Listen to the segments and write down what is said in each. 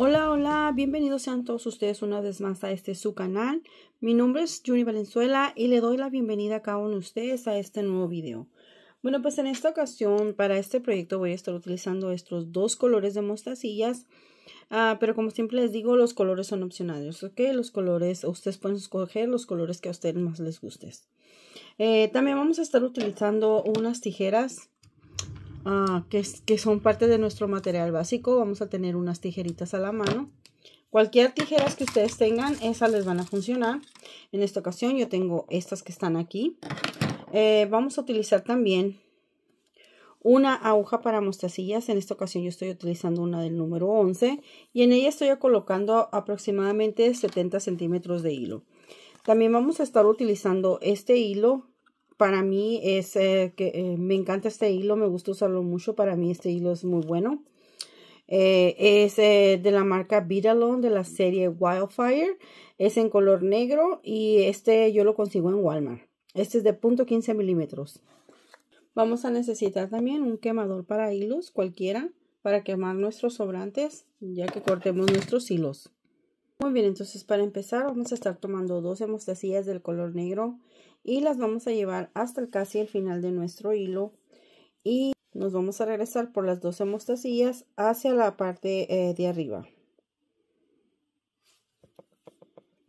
Hola, hola, bienvenidos sean todos ustedes una vez más a este su canal. Mi nombre es Juni Valenzuela y le doy la bienvenida a cada uno de ustedes a este nuevo video. Bueno, pues en esta ocasión para este proyecto voy a estar utilizando estos dos colores de mostacillas. Ah, pero como siempre les digo, los colores son opcionales, ¿ok? Los colores, ustedes pueden escoger los colores que a ustedes más les guste eh, también vamos a estar utilizando unas tijeras Ah, que, son parte de nuestro material básico. Vamos a tener unas tijeritas a la mano. Cualquier tijeras que ustedes tengan, esas les van a funcionar. En esta ocasión yo tengo estas que están aquí. Eh, vamos a utilizar también una aguja para mostacillas. En esta ocasión yo estoy utilizando una del número 11 y en ella estoy colocando aproximadamente 70 centímetros de hilo. También vamos a estar utilizando este hilo para mí es eh, que eh, me encanta este hilo, me gusta usarlo mucho. Para mí este hilo es muy bueno. Eh, es de la marca Viralon de la serie Wildfire. Es en color negro y este yo lo consigo en Walmart. Este es de 0.15 milímetros. Vamos a necesitar también un quemador para hilos, cualquiera, para quemar nuestros sobrantes, ya que cortemos nuestros hilos. Muy bien, entonces para empezar vamos a estar tomando dos mostacillas del color negro y las vamos a llevar hasta casi el final de nuestro hilo y nos vamos a regresar por las 12 mostacillas hacia la parte eh, de arriba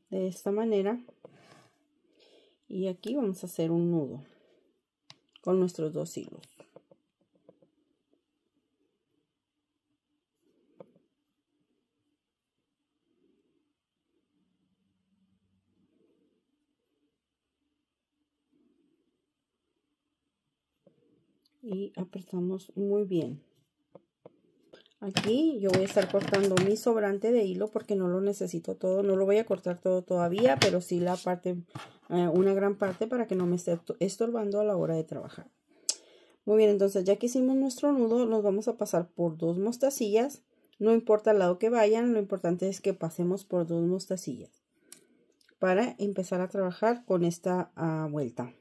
de esta manera y aquí vamos a hacer un nudo con nuestros dos hilos apretamos muy bien aquí yo voy a estar cortando mi sobrante de hilo porque no lo necesito todo no lo voy a cortar todo todavía pero sí la parte eh, una gran parte para que no me esté estorbando a la hora de trabajar muy bien entonces ya que hicimos nuestro nudo nos vamos a pasar por dos mostacillas no importa el lado que vayan lo importante es que pasemos por dos mostacillas para empezar a trabajar con esta ah, vuelta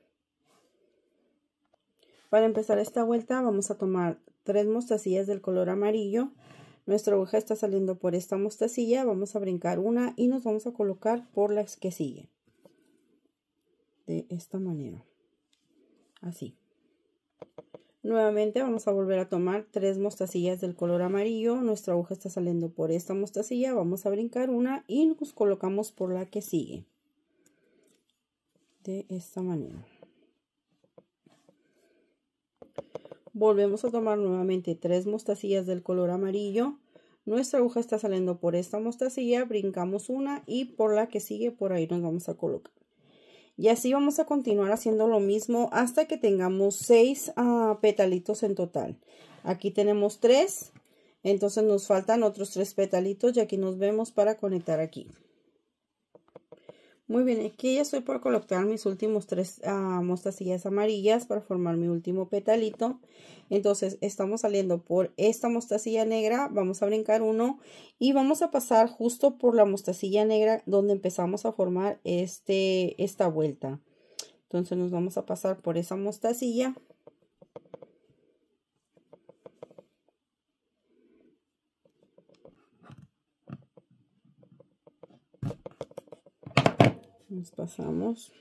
para empezar esta vuelta vamos a tomar tres mostacillas del color amarillo. Nuestra aguja está saliendo por esta mostacilla, vamos a brincar una y nos vamos a colocar por las que sigue. De esta manera, así. Nuevamente vamos a volver a tomar tres mostacillas del color amarillo, nuestra aguja está saliendo por esta mostacilla, vamos a brincar una y nos colocamos por la que sigue. De esta manera. Volvemos a tomar nuevamente tres mostacillas del color amarillo. Nuestra aguja está saliendo por esta mostacilla, brincamos una y por la que sigue por ahí nos vamos a colocar. Y así vamos a continuar haciendo lo mismo hasta que tengamos seis ah, petalitos en total. Aquí tenemos tres, entonces nos faltan otros tres petalitos y aquí nos vemos para conectar aquí. Muy bien, aquí ya estoy por colocar mis últimos tres ah, mostacillas amarillas para formar mi último petalito. Entonces estamos saliendo por esta mostacilla negra, vamos a brincar uno y vamos a pasar justo por la mostacilla negra donde empezamos a formar este, esta vuelta. Entonces nos vamos a pasar por esa mostacilla nos pasamos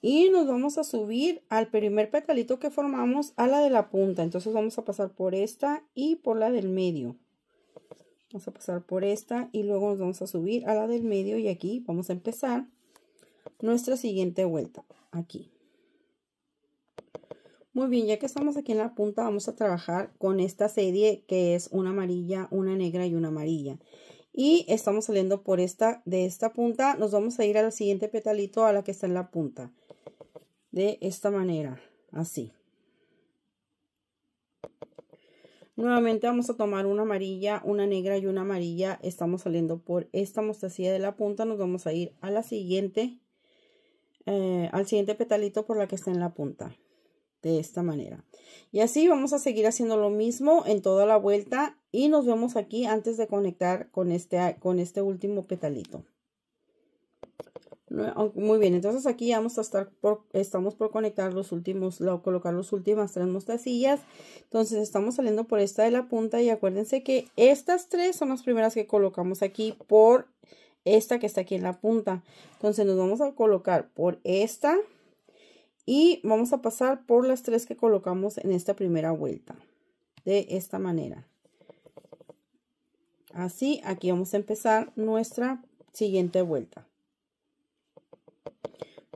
y nos vamos a subir al primer petalito que formamos a la de la punta entonces vamos a pasar por esta y por la del medio vamos a pasar por esta y luego nos vamos a subir a la del medio y aquí vamos a empezar nuestra siguiente vuelta aquí muy bien ya que estamos aquí en la punta vamos a trabajar con esta serie que es una amarilla una negra y una amarilla y estamos saliendo por esta de esta punta nos vamos a ir al siguiente petalito a la que está en la punta de esta manera así nuevamente vamos a tomar una amarilla una negra y una amarilla estamos saliendo por esta mostacilla de la punta nos vamos a ir a la siguiente eh, al siguiente petalito por la que está en la punta de esta manera. Y así vamos a seguir haciendo lo mismo en toda la vuelta y nos vemos aquí antes de conectar con este, con este último petalito. Muy bien, entonces aquí vamos a estar por, estamos por conectar los últimos, colocar las últimas tres mostacillas. Entonces estamos saliendo por esta de la punta y acuérdense que estas tres son las primeras que colocamos aquí por esta que está aquí en la punta. Entonces nos vamos a colocar por esta, y vamos a pasar por las tres que colocamos en esta primera vuelta de esta manera así aquí vamos a empezar nuestra siguiente vuelta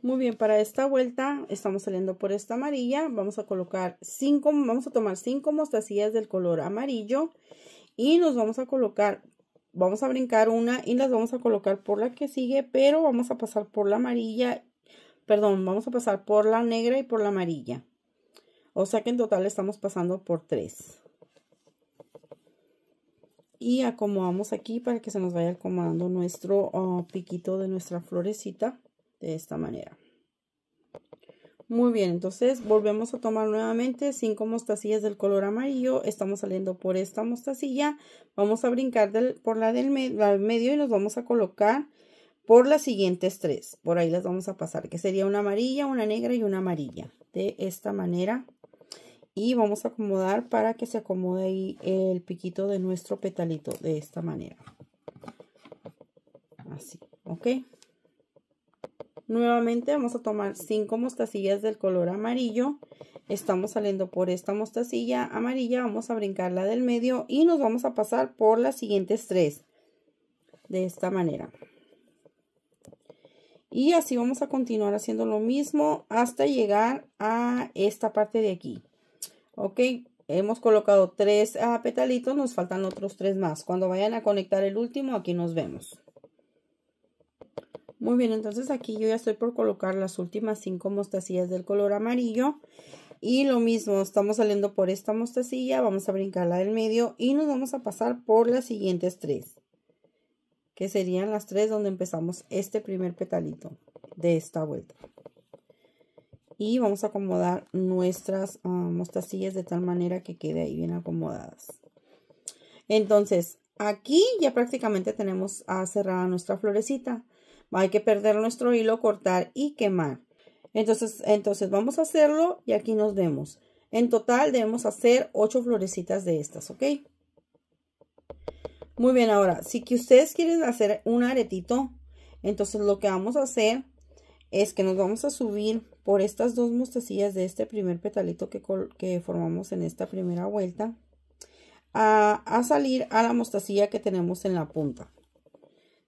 muy bien para esta vuelta estamos saliendo por esta amarilla vamos a colocar cinco vamos a tomar cinco mostacillas del color amarillo y nos vamos a colocar vamos a brincar una y las vamos a colocar por la que sigue pero vamos a pasar por la amarilla perdón, vamos a pasar por la negra y por la amarilla. O sea que en total estamos pasando por tres. Y acomodamos aquí para que se nos vaya acomodando nuestro ah, piquito de nuestra florecita de esta manera. Muy bien, entonces volvemos a tomar nuevamente cinco mostacillas del color amarillo. Estamos saliendo por esta mostacilla. Vamos a brincar del, por la del, la del medio y nos vamos a colocar por las siguientes tres. Por ahí las vamos a pasar, que sería una amarilla, una negra y una amarilla. De esta manera. Y vamos a acomodar para que se acomode ahí el piquito de nuestro petalito. De esta manera. Así, ¿ok? Nuevamente vamos a tomar cinco mostacillas del color amarillo. Estamos saliendo por esta mostacilla amarilla. Vamos a brincar la del medio y nos vamos a pasar por las siguientes tres. De esta manera y así vamos a continuar haciendo lo mismo hasta llegar a esta parte de aquí ok hemos colocado tres ah, petalitos nos faltan otros tres más cuando vayan a conectar el último aquí nos vemos muy bien entonces aquí yo ya estoy por colocar las últimas cinco mostacillas del color amarillo y lo mismo estamos saliendo por esta mostacilla vamos a brincarla del medio y nos vamos a pasar por las siguientes tres que serían las tres donde empezamos este primer petalito de esta vuelta. Y vamos a acomodar nuestras mostacillas ah, de tal manera que quede ahí bien acomodadas. Entonces, aquí ya prácticamente tenemos a cerrada nuestra florecita. Hay que perder nuestro hilo, cortar y quemar. Entonces, entonces vamos a hacerlo y aquí nos vemos. En total debemos hacer ocho florecitas de estas, ¿ok? Muy bien, ahora, si que ustedes quieren hacer un aretito, entonces lo que vamos a hacer es que nos vamos a subir por estas dos mostacillas de este primer petalito que, formamos en esta primera vuelta a, salir a la mostacilla que tenemos en la punta.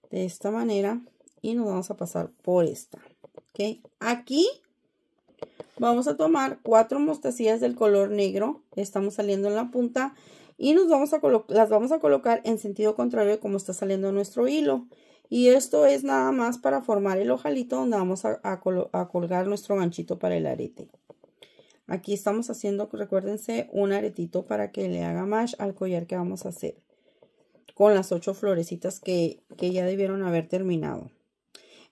De esta manera y nos vamos a pasar por esta. ¿okay? Aquí vamos a tomar cuatro mostacillas del color negro. Estamos saliendo en la punta y nos vamos a las vamos a colocar en sentido contrario de como está saliendo nuestro hilo. Y esto es nada más para formar el ojalito donde vamos a, colgar nuestro ganchito para el arete. Aquí estamos haciendo, recuérdense, un aretito para que le haga más al collar que vamos a hacer. Con las ocho florecitas que, que ya debieron haber terminado.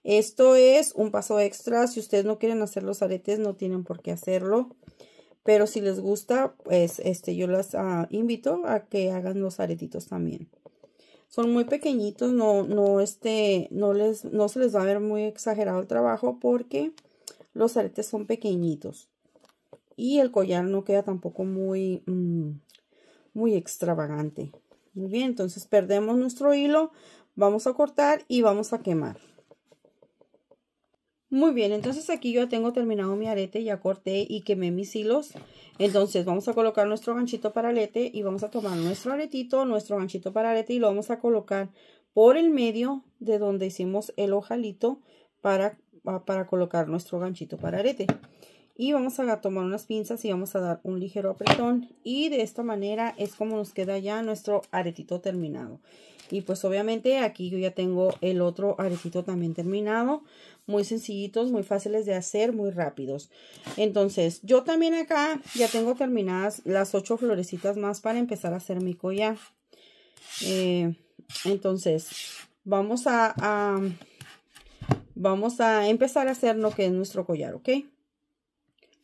Esto es un paso extra. Si ustedes no quieren hacer los aretes, no tienen por qué hacerlo. Pero si les gusta, pues este, yo las ah, invito a que hagan los aretitos también. Son muy pequeñitos, no, no, este, no, les, no se les va a ver muy exagerado el trabajo porque los aretes son pequeñitos. Y el collar no queda tampoco muy, mm, muy extravagante. Muy bien, entonces perdemos nuestro hilo, vamos a cortar y vamos a quemar. Muy bien, entonces aquí yo tengo terminado mi arete, ya corté y quemé mis hilos. Entonces vamos a colocar nuestro ganchito para arete y vamos a tomar nuestro aretito, nuestro ganchito para arete y lo vamos a colocar por el medio de donde hicimos el ojalito para, ah, para colocar nuestro ganchito para arete. Y vamos a tomar unas pinzas y vamos a dar un ligero apretón y de esta manera es como nos queda ya nuestro aretito terminado. Y pues obviamente aquí yo ya tengo el otro aretito también terminado muy sencillitos, muy fáciles de hacer, muy rápidos. Entonces, yo también acá ya tengo terminadas las ocho florecitas más para empezar a hacer mi collar. Eh, entonces, vamos a, vamos a empezar a hacer lo que es nuestro collar, ¿ok?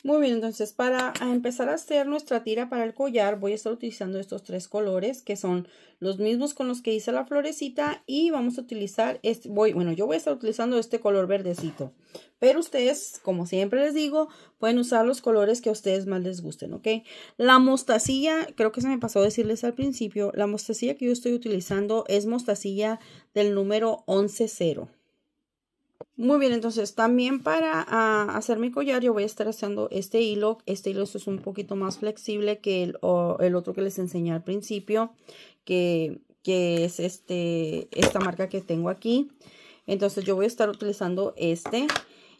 Muy bien, entonces para empezar a hacer nuestra tira para el collar voy a estar utilizando estos tres colores que son los mismos con los que hice la florecita y vamos a utilizar, este, bueno yo voy a estar utilizando este color verdecito, pero ustedes como siempre les digo pueden usar los colores que a ustedes más les gusten, ¿ok? La mostacilla, creo que se me pasó decirles al principio, la mostacilla que yo estoy utilizando es mostacilla del número 11 muy bien, entonces también para ah, hacer mi collar yo voy a estar haciendo este hilo. Este hilo es un poquito más flexible que el, otro que les enseñé al principio, que, que, es este, esta marca que tengo aquí. Entonces yo voy a estar utilizando este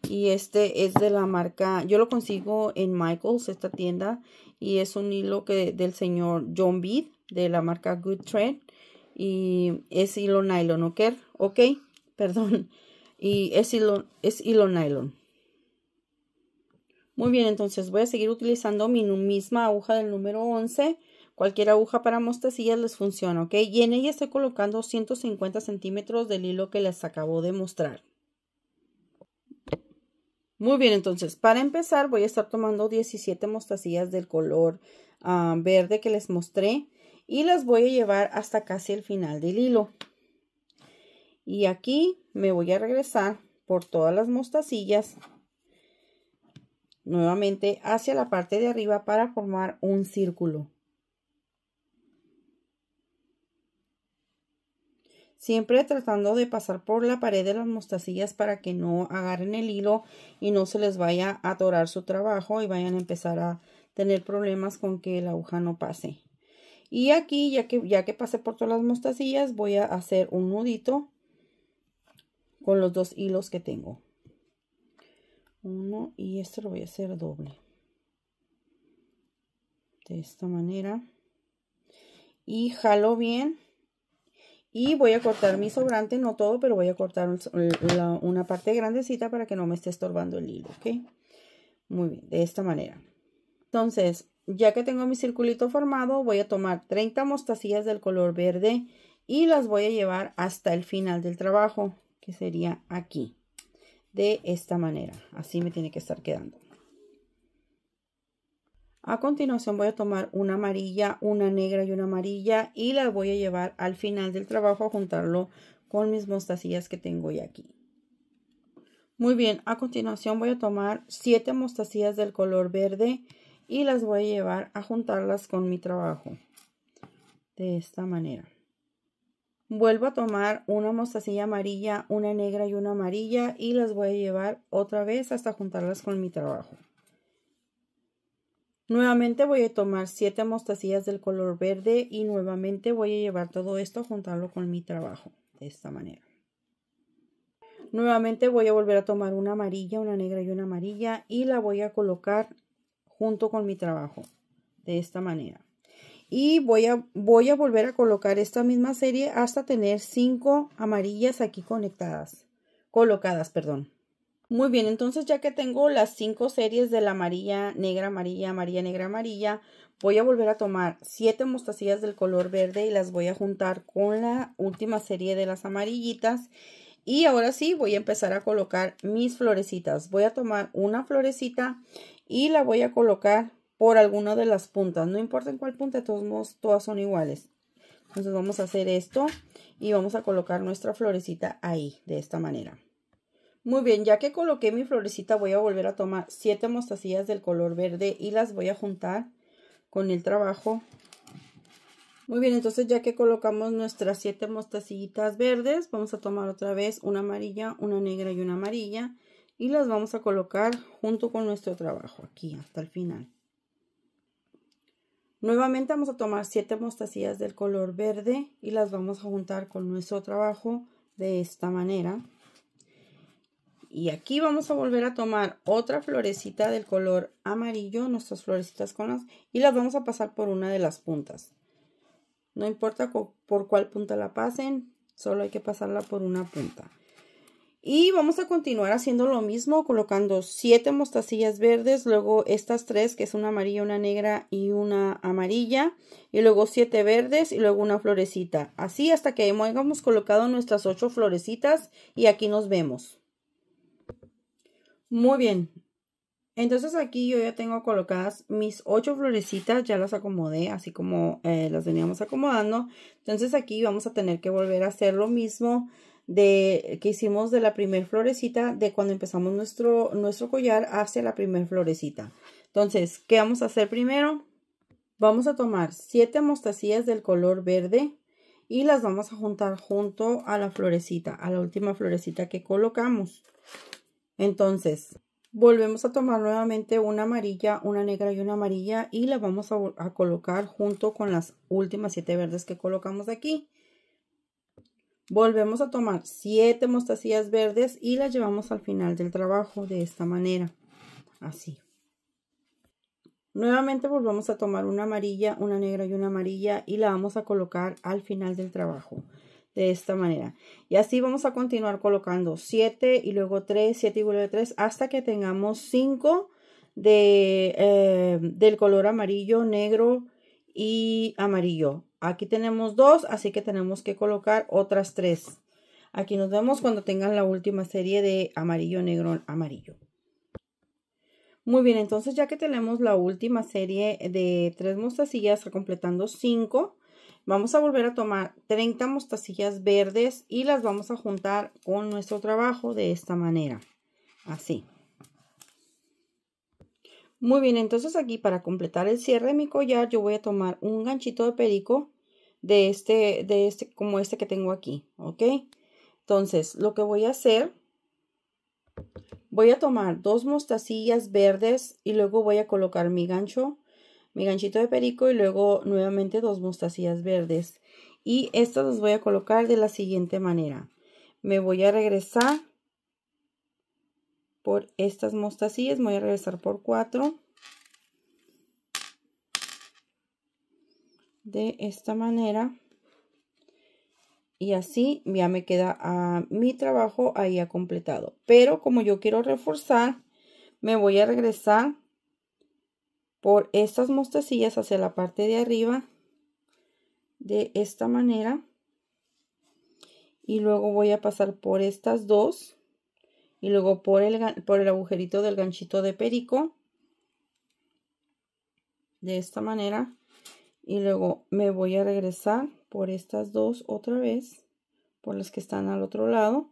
y este es de la marca, yo lo consigo en Michaels, esta tienda, y es un hilo que, del señor John Bead de la marca Good Thread y es hilo nylon, ¿ok? Ok, perdón y es hilo, es hilo nylon. Muy bien, entonces voy a seguir utilizando mi misma aguja del número 11. Cualquier aguja para mostacillas les funciona, ¿ok? Y en ella estoy colocando 150 centímetros del hilo que les acabo de mostrar. Muy bien, entonces, para empezar voy a estar tomando 17 mostacillas del color ah, verde que les mostré y las voy a llevar hasta casi el final del hilo y aquí me voy a regresar por todas las mostacillas nuevamente hacia la parte de arriba para formar un círculo siempre tratando de pasar por la pared de las mostacillas para que no agarren el hilo y no se les vaya a atorar su trabajo y vayan a empezar a tener problemas con que la aguja no pase y aquí ya que ya que pasé por todas las mostacillas voy a hacer un nudito con los dos hilos que tengo uno y este lo voy a hacer doble de esta manera y jalo bien y voy a cortar mi sobrante no todo pero voy a cortar una parte grandecita para que no me esté estorbando el hilo ok muy bien de esta manera entonces ya que tengo mi circulito formado voy a tomar 30 mostacillas del color verde y las voy a llevar hasta el final del trabajo sería aquí. De esta manera. Así me tiene que estar quedando. A continuación voy a tomar una amarilla, una negra y una amarilla y la voy a llevar al final del trabajo a juntarlo con mis mostacillas que tengo ya aquí. Muy bien, a continuación voy a tomar siete mostacillas del color verde y las voy a llevar a juntarlas con mi trabajo. De esta manera. Vuelvo a tomar una mostacilla amarilla, una negra y una amarilla y las voy a llevar otra vez hasta juntarlas con mi trabajo. Nuevamente voy a tomar 7 mostacillas del color verde y nuevamente voy a llevar todo esto a juntarlo con mi trabajo de esta manera. Nuevamente voy a volver a tomar una amarilla, una negra y una amarilla y la voy a colocar junto con mi trabajo de esta manera y voy a, voy a volver a colocar esta misma serie hasta tener cinco amarillas aquí conectadas, colocadas, perdón. Muy bien, entonces ya que tengo las cinco series de la amarilla, negra, amarilla, amarilla, negra, amarilla, voy a volver a tomar siete mostacillas del color verde y las voy a juntar con la última serie de las amarillitas. Y ahora sí voy a empezar a colocar mis florecitas. Voy a tomar una florecita y la voy a colocar por alguna de las puntas. No importa en cuál punta, todas son iguales. Entonces vamos a hacer esto y vamos a colocar nuestra florecita ahí, de esta manera. Muy bien, ya que coloqué mi florecita, voy a volver a tomar siete mostacillas del color verde y las voy a juntar con el trabajo. Muy bien, entonces ya que colocamos nuestras siete mostacillitas verdes, vamos a tomar otra vez una amarilla, una negra y una amarilla. Y las vamos a colocar junto con nuestro trabajo, aquí hasta el final. Nuevamente vamos a tomar siete mostacillas del color verde y las vamos a juntar con nuestro trabajo de esta manera. Y aquí vamos a volver a tomar otra florecita del color amarillo, nuestras florecitas con las, y las vamos a pasar por una de las puntas. No importa por cuál punta la pasen, solo hay que pasarla por una punta. Y vamos a continuar haciendo lo mismo, colocando siete mostacillas verdes, luego estas tres, que es una amarilla, una negra y una amarilla, y luego siete verdes y luego una florecita. Así hasta que hayamos colocado nuestras ocho florecitas y aquí nos vemos. Muy bien, entonces aquí yo ya tengo colocadas mis ocho florecitas, ya las acomodé así como eh, las veníamos acomodando. Entonces aquí vamos a tener que volver a hacer lo mismo de, que hicimos de la primer florecita, de cuando empezamos nuestro, nuestro collar hacia la primer florecita. Entonces, ¿qué vamos a hacer primero? Vamos a tomar siete mostacillas del color verde y las vamos a juntar junto a la florecita, a la última florecita que colocamos. Entonces, volvemos a tomar nuevamente una amarilla, una negra y una amarilla y la vamos a, colocar junto con las últimas siete verdes que colocamos aquí. Volvemos a tomar siete mostacillas verdes y las llevamos al final del trabajo de esta manera. Así. Nuevamente volvemos a tomar una amarilla, una negra y una amarilla y la vamos a colocar al final del trabajo de esta manera. Y así vamos a continuar colocando siete y luego tres, 7 y vuelve 3 hasta que tengamos 5 de, eh, del color amarillo, negro y amarillo. Aquí tenemos dos, así que tenemos que colocar otras tres. Aquí nos vemos cuando tengan la última serie de amarillo, negro, amarillo. Muy bien, entonces ya que tenemos la última serie de tres mostacillas completando cinco, vamos a volver a tomar 30 mostacillas verdes y las vamos a juntar con nuestro trabajo de esta manera. Así. Muy bien, entonces aquí para completar el cierre de mi collar yo voy a tomar un ganchito de perico de este, de este, como este que tengo aquí, ¿ok? Entonces lo que voy a hacer, voy a tomar dos mostacillas verdes y luego voy a colocar mi gancho, mi ganchito de perico y luego nuevamente dos mostacillas verdes. Y estas las voy a colocar de la siguiente manera. Me voy a regresar por estas mostacillas. Voy a regresar por cuatro De esta manera. Y así ya me queda ah, mi trabajo ahí ya completado. Pero como yo quiero reforzar, me voy a regresar por estas mostacillas hacia la parte de arriba. De esta manera. Y luego voy a pasar por estas dos y luego por el, por el agujerito del ganchito de perico de esta manera y luego me voy a regresar por estas dos otra vez por las que están al otro lado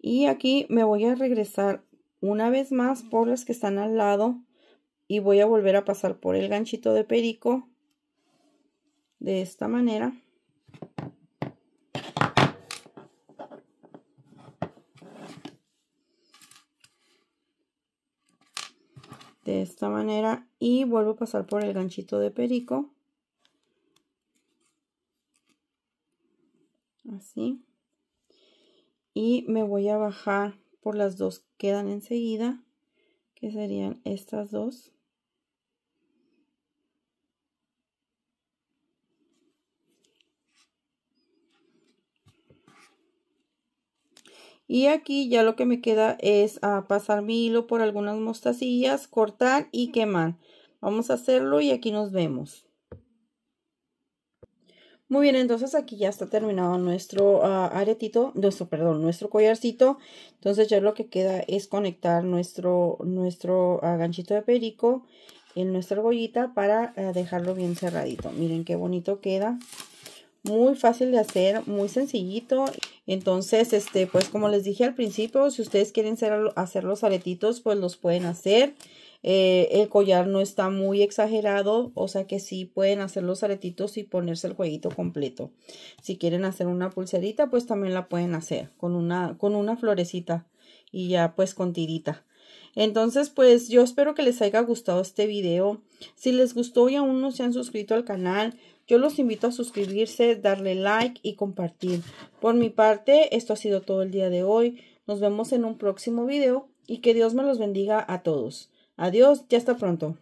y aquí me voy a regresar una vez más por las que están al lado y voy a volver a pasar por el ganchito de perico de esta manera de esta manera y vuelvo a pasar por el ganchito de perico así y me voy a bajar por las dos que quedan enseguida que serían estas dos Y aquí ya lo que me queda es a ah, pasar mi hilo por algunas mostacillas, cortar y quemar. Vamos a hacerlo y aquí nos vemos. Muy bien, entonces aquí ya está terminado nuestro ah, aretito, nuestro, perdón, nuestro collarcito. Entonces ya lo que queda es conectar nuestro, nuestro ah, ganchito de perico en nuestra argollita para dejarlo bien cerradito. Miren qué bonito queda. Muy fácil de hacer, muy sencillito. Entonces, este, pues como les dije al principio, si ustedes quieren hacer, los aretitos, pues los pueden hacer. Eh, el collar no está muy exagerado, o sea que sí pueden hacer los aretitos y ponerse el jueguito completo. Si quieren hacer una pulserita, pues también la pueden hacer con una, con una florecita y ya pues con tirita. Entonces, pues yo espero que les haya gustado este video. Si les gustó y aún no se han suscrito al canal, yo los invito a suscribirse, darle like y compartir. Por mi parte, esto ha sido todo el día de hoy. Nos vemos en un próximo video y que Dios me los bendiga a todos. Adiós ya hasta pronto.